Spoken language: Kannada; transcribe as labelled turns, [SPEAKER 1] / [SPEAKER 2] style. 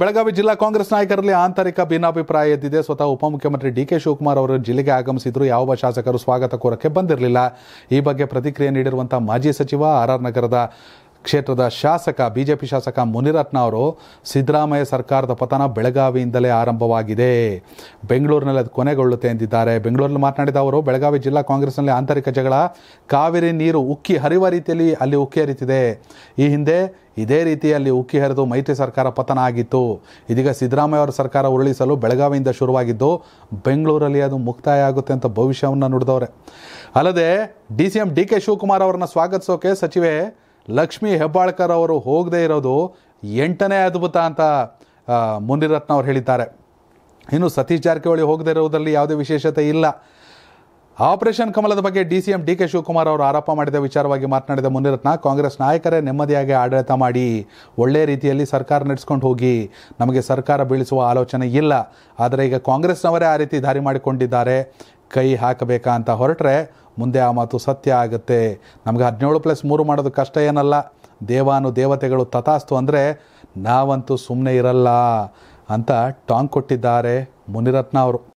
[SPEAKER 1] ಬೆಳಗಾವಿ ಜಿಲ್ಲಾ ಕಾಂಗ್ರೆಸ್ ನಾಯಕರಲ್ಲಿ ಆಂತರಿಕ ಭಿನ್ನಾಭಿಪ್ರಾಯ ಎದ್ದಿದೆ ಸ್ವತಃ ಉಪಮುಖ್ಯಮಂತ್ರಿ ಡಿ ಕೆ ಶಿವಕುಮಾರ್ ಅವರು ಜಿಲ್ಲೆಗೆ ಆಗಮಿಸಿದ್ರು ಯಾವ ಶಾಸಕರು ಸ್ವಾಗತ ಕೋರಕ್ಕೆ ಬಂದಿರಲಿಲ್ಲ ಈ ಬಗ್ಗೆ ಪ್ರತಿಕ್ರಿಯೆ ನೀಡಿರುವಂತಹ ಮಾಜಿ ಸಚಿವ ಆರ್ ಆರ್ ನಗರದ ಕ್ಷೇತ್ರದ ಶಾಸಕ ಬಿಜೆಪಿ ಶಾಸಕ ಮುನಿರತ್ನ ಅವರು ಸಿದ್ದರಾಮಯ್ಯ ಸರ್ಕಾರದ ಪತನ ಬೆಳಗಾವಿಯಿಂದಲೇ ಆರಂಭವಾಗಿದೆ ಬೆಂಗಳೂರಿನಲ್ಲಿ ಅದು ಕೊನೆಗೊಳ್ಳುತ್ತೆ ಎಂದಿದ್ದಾರೆ ಬೆಂಗಳೂರಲ್ಲಿ ಮಾತನಾಡಿದ ಅವರು ಬೆಳಗಾವಿ ಜಿಲ್ಲಾ ಕಾಂಗ್ರೆಸ್ನಲ್ಲಿ ಆಂತರಿಕ ಜಗಳ ಕಾವೇರಿ ನೀರು ಉಕ್ಕಿ ಹರಿವ ರೀತಿಯಲ್ಲಿ ಅಲ್ಲಿ ಉಕ್ಕಿ ಹರಿತಿದೆ ಈ ಹಿಂದೆ ಇದೇ ರೀತಿಯಲ್ಲಿ ಉಕ್ಕಿ ಹರಿದು ಮೈತ್ರಿ ಸರ್ಕಾರ ಪತನ ಆಗಿತ್ತು ಇದೀಗ ಸಿದ್ದರಾಮಯ್ಯ ಅವರ ಸರ್ಕಾರ ಉರುಳಿಸಲು ಬೆಳಗಾವಿಯಿಂದ ಶುರುವಾಗಿದ್ದು ಬೆಂಗಳೂರಲ್ಲಿ ಅದು ಮುಕ್ತಾಯ ಆಗುತ್ತೆ ಅಂತ ಭವಿಷ್ಯವನ್ನು ನುಡಿದವರೆ ಅಲ್ಲದೆ D C M D K Shivakumar ಅವರನ್ನು ಸ್ವಾಗತಿಸೋಕೆ ಸಚಿವೆ ಲಕ್ಷ್ಮೀ ಹೆಬ್ಬಾಳ್ಕರ್ ಅವರು ಹೋಗದೇ ಇರೋದು ಎಂಟನೇ ಅದ್ಭುತ ಅಂತ ಮುನಿರತ್ನ ಅವರು ಹೇಳಿದ್ದಾರೆ ಇನ್ನು ಸತೀಶ್ ಜಾರಕಿಹೊಳಿ ಹೋಗದೇ ಇರೋದರಲ್ಲಿ ಯಾವುದೇ ವಿಶೇಷತೆ ಇಲ್ಲ ಆಪರೇಷನ್ ಕಮಲದ ಬಗ್ಗೆ D C M D K Shivakumar ಅವರು ಆರೋಪ ಮಾಡಿದ ವಿಚಾರವಾಗಿ ಮಾತನಾಡಿದ ಮುನಿರತ್ನ ಕಾಂಗ್ರೆಸ್ ನಾಯಕರೇ ನೆಮ್ಮದಿಯಾಗಿ ಆಡಳಿತ ಮಾಡಿ ಒಳ್ಳೆಯ ರೀತಿಯಲ್ಲಿ ಸರ್ಕಾರ ನಡೆಸ್ಕೊಂಡು ಹೋಗಿ ನಮಗೆ ಸರ್ಕಾರ ಬೀಳಿಸುವ ಆಲೋಚನೆ ಇಲ್ಲ ಆದರೆ ಈಗ ಕಾಂಗ್ರೆಸ್ನವರೇ ಆ ರೀತಿ ದಾರಿ ಮಾಡಿಕೊಂಡಿದ್ದಾರೆ ಕೈ ಹಾಕಬೇಕಾ ಅಂತ ಹೊರಟ್ರೆ ಮುಂದೆ ಆ ಮಾತು ಸತ್ಯ ಆಗುತ್ತೆ ನಮಗೆ ಹದಿನೇಳು ಪ್ಲಸ್ ಮೂರು ಮಾಡೋದು ಕಷ್ಟ ಏನಲ್ಲ ದೇವಾನು ದೇವತೆಗಳು ತಥಾಸ್ತು ಅಂದರೆ ನಾವಂತೂ ಸುಮ್ಮನೆ ಇರಲ್ಲ ಅಂತ ಟಾಂಗ್ ಕೊಟ್ಟಿದ್ದಾರೆ ಮುನಿರತ್ನ ಅವರು